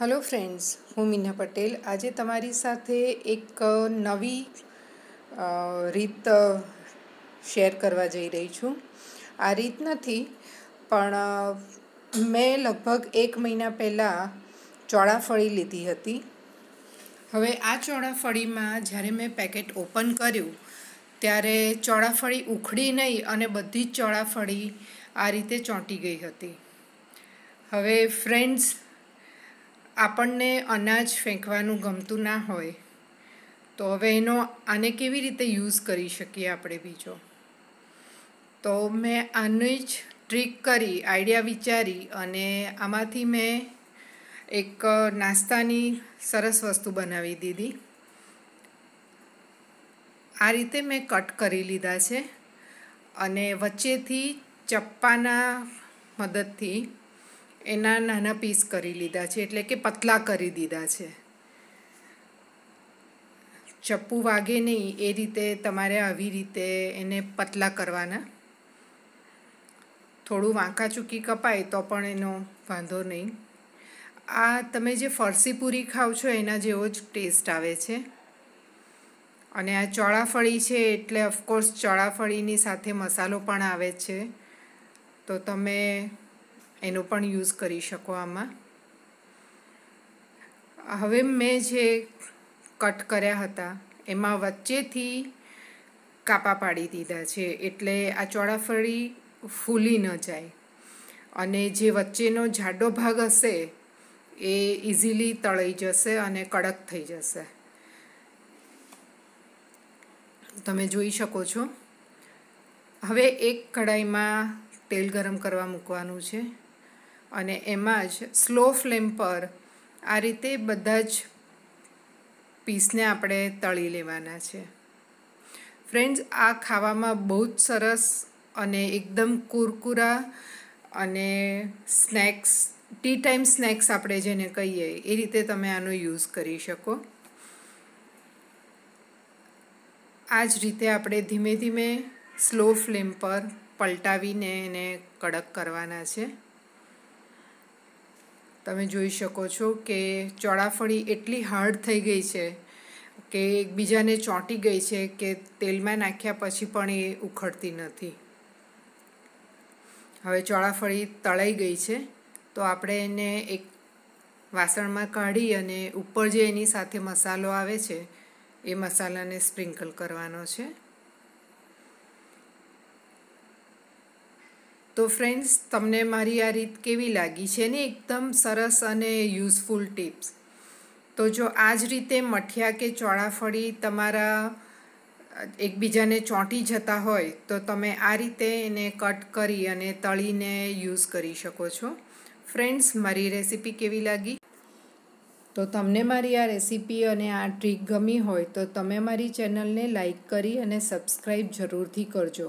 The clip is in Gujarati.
હેલો ફ્રેન્ડ્સ હું મીના પટેલ આજે તમારી સાથે એક નવી રીત શેર કરવા જઈ રહી છું આ રીત નથી પણ મેં લગભગ એક મહિના પહેલાં ચોળાફળી લીધી હતી હવે આ ચોળાફળીમાં જ્યારે મેં પેકેટ ઓપન કર્યું ત્યારે ચોળાફળી ઉખડી નહીં અને બધી જ ચોળાફળી આ રીતે ચોંટી ગઈ હતી હવે ફ્રેન્ડ્સ આપણને અનાજ ફેંકવાનું ગમતું ના હોય તો હવે એનો આને કેવી રીતે યુઝ કરી શકીએ આપણે બીજો તો મેં આની જ ટ્રીક કરી આઈડિયા વિચારી અને આમાંથી મેં એક નાસ્તાની સરસ વસ્તુ બનાવી દીધી આ રીતે મેં કટ કરી લીધા છે અને વચ્ચેથી ચપ્પાના મદદથી એના નાના પીસ કરી લીધા છે એટલે કે પતલા કરી દીધા છે ચપ્પુ વાગે નહીં એ રીતે તમારે આવી રીતે એને પતલા કરવાના થોડું વાંકા ચૂકી કપાય તો પણ એનો વાંધો નહીં આ તમે જે ફરસી પૂરી ખાવ છો એના જેવો જ ટેસ્ટ આવે છે અને આ ચોળાફળી છે એટલે ઓફકોર્સ ચોળાફળીની સાથે મસાલો પણ આવે છે તો તમે એનો પણ યુઝ કરી શકો આમાં હવે મેં જે કટ કર્યા હતા એમાં વચ્ચેથી કાપા પાડી દીધા છે એટલે આ ચોળાફળી ફૂલી ન જાય અને જે વચ્ચેનો જાડો ભાગ હશે એ ઇઝીલી તળાઈ જશે અને કડક થઈ જશે તમે જોઈ શકો છો હવે એક કઢાઈમાં તેલ ગરમ કરવા મૂકવાનું છે અને એમાં જ સ્લો ફ્લેમ પર આ રીતે બધા જ પીસને આપણે તળી લેવાના છે ફ્રેન્ડ્સ આ ખાવામાં બહુ જ સરસ અને એકદમ કુરકુરા અને સ્નેક્સ ટી ટાઈમ સ્નેક્સ આપણે જેને કહીએ એ રીતે તમે આનો યુઝ કરી શકો આ જ રીતે આપણે ધીમે ધીમે સ્લો ફ્લેમ પર પલટાવીને એને કડક કરવાના છે તમે જોઈ શકો છો કે ચોળાફળી એટલી હાર્ડ થઈ ગઈ છે કે એકબીજાને ચોંટી ગઈ છે કે તેલમાં નાખ્યા પછી પણ એ ઉખડતી નથી હવે ચોળાફળી તળાઈ ગઈ છે તો આપણે એને એક વાસણમાં કાઢી અને ઉપર જે એની સાથે મસાલો આવે છે એ મસાલાને સ્પ્રિંકલ કરવાનો છે તો ફ્રેન્ડ્સ તમને મારી આ રીત કેવી લાગી છે ને એકદમ સરસ અને યુઝફુલ ટિપ્સ તો જો આ જ રીતે મઠિયા કે ચોળાફળી તમારા એકબીજાને ચોંટી જતા હોય તો તમે આ રીતે એને કટ કરી અને તળીને યુઝ કરી શકો છો ફ્રેન્ડ્સ મારી રેસીપી કેવી લાગી તો તમને મારી આ રેસીપી અને આ ટ્રીક ગમી હોય તો તમે મારી ચેનલને લાઇક કરી અને સબસ્ક્રાઈબ જરૂરથી કરજો